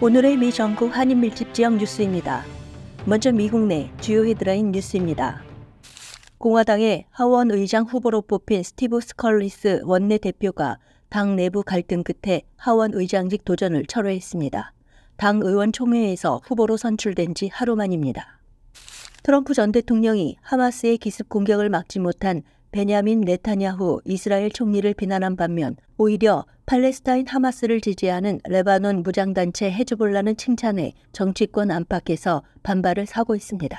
오늘의 미 전국 한인 밀집 지역 뉴스입니다. 먼저 미국 내 주요 헤드라인 뉴스입니다. 공화당의 하원 의장 후보로 뽑힌 스티브 스컬리스 원내대표가 당 내부 갈등 끝에 하원 의장직 도전을 철회했습니다. 당 의원 총회에서 후보로 선출된 지 하루 만입니다. 트럼프 전 대통령이 하마스의 기습 공격을 막지 못한 베냐민 네타냐후 이스라엘 총리를 비난한 반면 오히려 팔레스타인 하마스를 지지하는 레바논 무장단체 헤즈볼라는 칭찬에 정치권 안팎에서 반발을 사고 있습니다.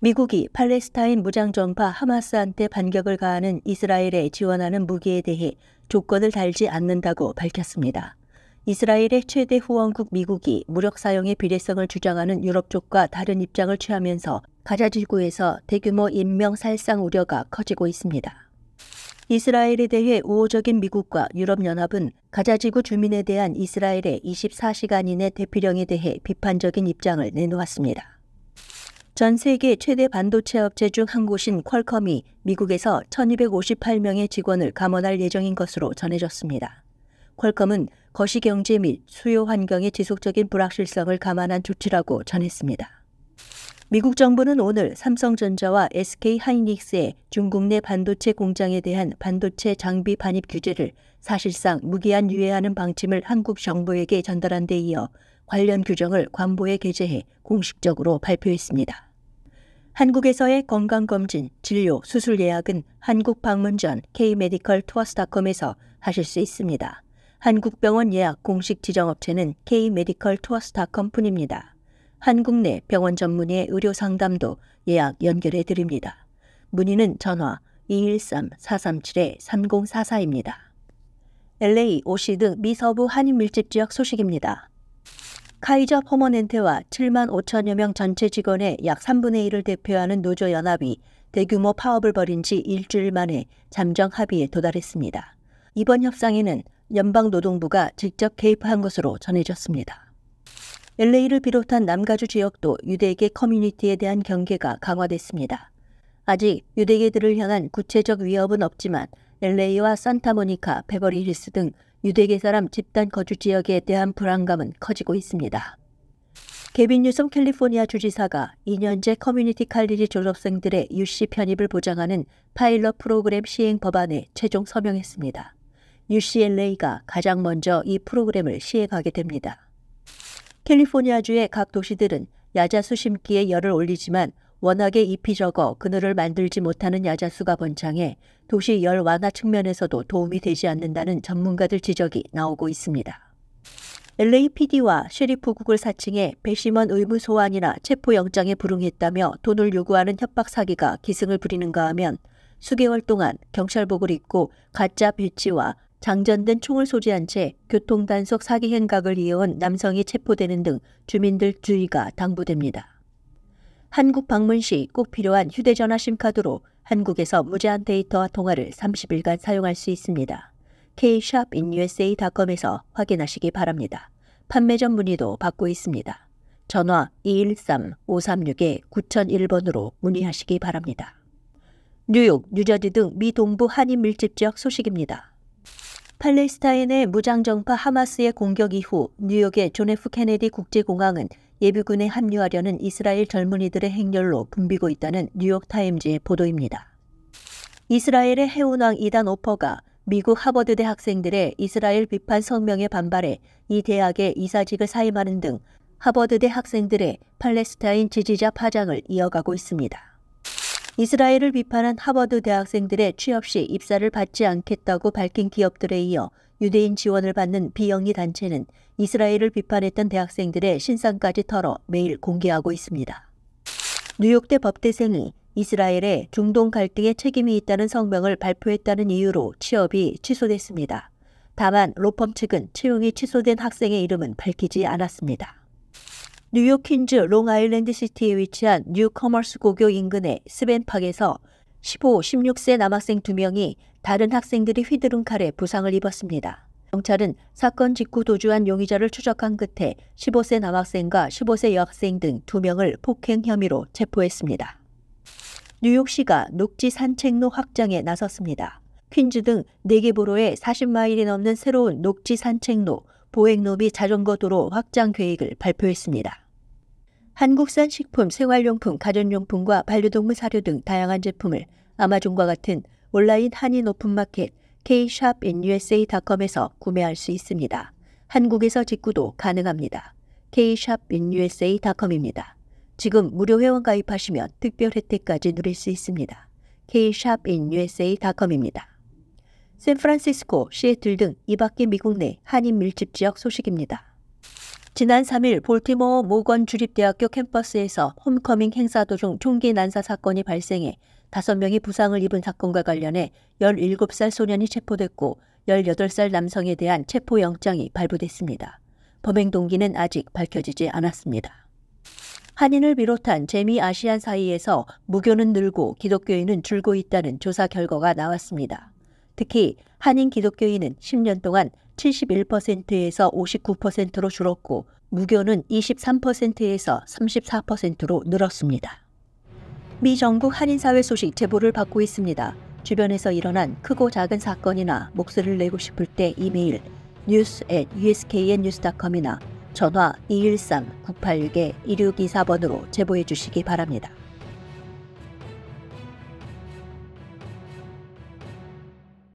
미국이 팔레스타인 무장정파 하마스한테 반격을 가하는 이스라엘에 지원하는 무기에 대해 조건을 달지 않는다고 밝혔습니다. 이스라엘의 최대 후원국 미국이 무력 사용의 비례성을 주장하는 유럽 쪽과 다른 입장을 취하면서 가자 지구에서 대규모 인명 살상 우려가 커지고 있습니다. 이스라엘에 대해 우호적인 미국과 유럽연합은 가자 지구 주민에 대한 이스라엘의 24시간 이내 대피령에 대해 비판적인 입장을 내놓았습니다. 전 세계 최대 반도체 업체 중 한 곳인 퀄컴이 미국에서 1258명의 직원을 감원할 예정인 것으로 전해졌습니다. 퀄컴은 거시경제 및 수요 환경의 지속적인 불확실성을 감안한 조치라고 전했습니다. 미국 정부는 오늘 삼성전자와 SK 하이닉스의 중국 내 반도체 공장에 대한 반도체 장비 반입 규제를 사실상 무기한 유예하는 방침을 한국 정부에게 전달한 데 이어 관련 규정을 관보에 게재해 공식적으로 발표했습니다. 한국에서의 건강검진, 진료, 수술 예약은 한국 방문 전 k 메디컬 투어스닷컴에서 하실 수 있습니다. 한국병원 예약 공식 지정업체는 K메디컬 투어스닷컴뿐입니다. 한국 내 병원 전문의 의료 상담도 예약 연결해 드립니다. 문의는 전화 213-437-3044입니다. LA, OC 등 미서부 한인 밀집 지역 소식입니다. 카이저 퍼머넨테와 7만 5천여 명 전체 직원의 약 3분의 1을 대표하는 노조 연합이 대규모 파업을 벌인 지 일주일 만에 잠정 합의에 도달했습니다. 이번 협상에는 연방노동부가 직접 개입한 것으로 전해졌습니다. LA를 비롯한 남가주 지역도 유대계 커뮤니티에 대한 경계가 강화됐습니다. 아직 유대계들을 향한 구체적 위협은 없지만 LA와 산타모니카, 베버리 힐스 등 유대계 사람 집단 거주 지역에 대한 불안감은 커지고 있습니다. 개빈 뉴섬 캘리포니아 주지사가 2년제 커뮤니티 칼리지 졸업생들의 유씨 편입을 보장하는 파일럿 프로그램 시행 법안에 최종 서명했습니다. UCLA가 가장 먼저 이 프로그램을 시행하게 됩니다. 캘리포니아주의 각 도시들은 야자수 심기에 열을 올리지만 워낙에 잎이 적어 그늘을 만들지 못하는 야자수가 번창해 도시 열 완화 측면에서도 도움이 되지 않는다는 전문가들 지적이 나오고 있습니다. LAPD와 쉐리프국을 사칭해 배심원 의무 소환이나 체포영장에 불응했다며 돈을 요구하는 협박 사기가 기승을 부리는가 하면 수개월 동안 경찰복을 입고 가짜 배치와 장전된 총을 소지한 채 교통단속 사기 행각을 이어온 남성이 체포되는 등 주민들 주의가 당부됩니다. 한국 방문 시 꼭 필요한 휴대전화 심카드로 한국에서 무제한 데이터와 통화를 30일간 사용할 수 있습니다. k-inusa.com에서 확인하시기 바랍니다. 판매점 문의도 받고 있습니다. 전화 213-536-9001번으로 문의하시기 바랍니다. 뉴욕, 뉴저지 등 미 동부 한인 밀집 지역 소식입니다. 팔레스타인의 무장정파 하마스의 공격 이후 뉴욕의 존 F 케네디 국제공항은 예비군에 합류하려는 이스라엘 젊은이들의 행렬로 붐비고 있다는 뉴욕타임즈의 보도입니다. 이스라엘의 해운왕 이단 오퍼가 미국 하버드대 학생들의 이스라엘 비판 성명에 반발해 이 대학의 이사직을 사임하는 등 하버드대 학생들의 팔레스타인 지지자 파장을 이어가고 있습니다. 이스라엘을 비판한 하버드 대학생들의 취업 시 입사를 받지 않겠다고 밝힌 기업들에 이어 유대인 지원을 받는 비영리 단체는 이스라엘을 비판했던 대학생들의 신상까지 털어 매일 공개하고 있습니다. 뉴욕대 법대생이 이스라엘에 중동 갈등에 책임이 있다는 성명을 발표했다는 이유로 취업이 취소됐습니다. 다만 로펌 측은 채용이 취소된 학생의 이름은 밝히지 않았습니다. 뉴욕 퀸즈 롱아일랜드 시티에 위치한 뉴커머스 고교 인근의 스벤팍에서 15, 16세 남학생 2명이 다른 학생들이 휘두른 칼에 부상을 입었습니다. 경찰은 사건 직후 도주한 용의자를 추적한 끝에 15세 남학생과 15세 여학생 등 2명을 폭행 혐의로 체포했습니다. 뉴욕시가 녹지 산책로 확장에 나섰습니다. 퀸즈 등 4개 보로에 40마일이 넘는 새로운 녹지 산책로 보행로 및 자전거 도로 확장 계획을 발표했습니다. 한국산 식품, 생활용품, 가전용품과 반려동물 사료 등 다양한 제품을 아마존과 같은 온라인 한인 오픈마켓 kshopinusa.com에서 구매할 수 있습니다. 한국에서 직구도 가능합니다. kshopinusa.com입니다. 지금 무료 회원 가입하시면 특별 혜택까지 누릴 수 있습니다. kshopinusa.com입니다. 샌프란시스코, 시애틀 등 이밖에 미국 내 한인 밀집 지역 소식입니다. 지난 3일 볼티모어 모건 주립대학교 캠퍼스에서 홈커밍 행사 도중 총기 난사 사건이 발생해 5명이 부상을 입은 사건과 관련해 17살 소년이 체포됐고 18살 남성에 대한 체포영장이 발부됐습니다. 범행 동기는 아직 밝혀지지 않았습니다. 한인을 비롯한 재미 아시안 사이에서 무교는 늘고 기독교인은 줄고 있다는 조사 결과가 나왔습니다. 특히 한인 기독교인은 10년 동안 71%에서 59%로 줄었고 무교는 23%에서 34%로 늘었습니다. 미 전국 한인사회 소식 제보를 받고 있습니다. 주변에서 일어난 크고 작은 사건이나 목소리를 내고 싶을 때 이메일 n e at u s k n c o m 이나 전화 213-986-1624번으로 제보해 주시기 바랍니다.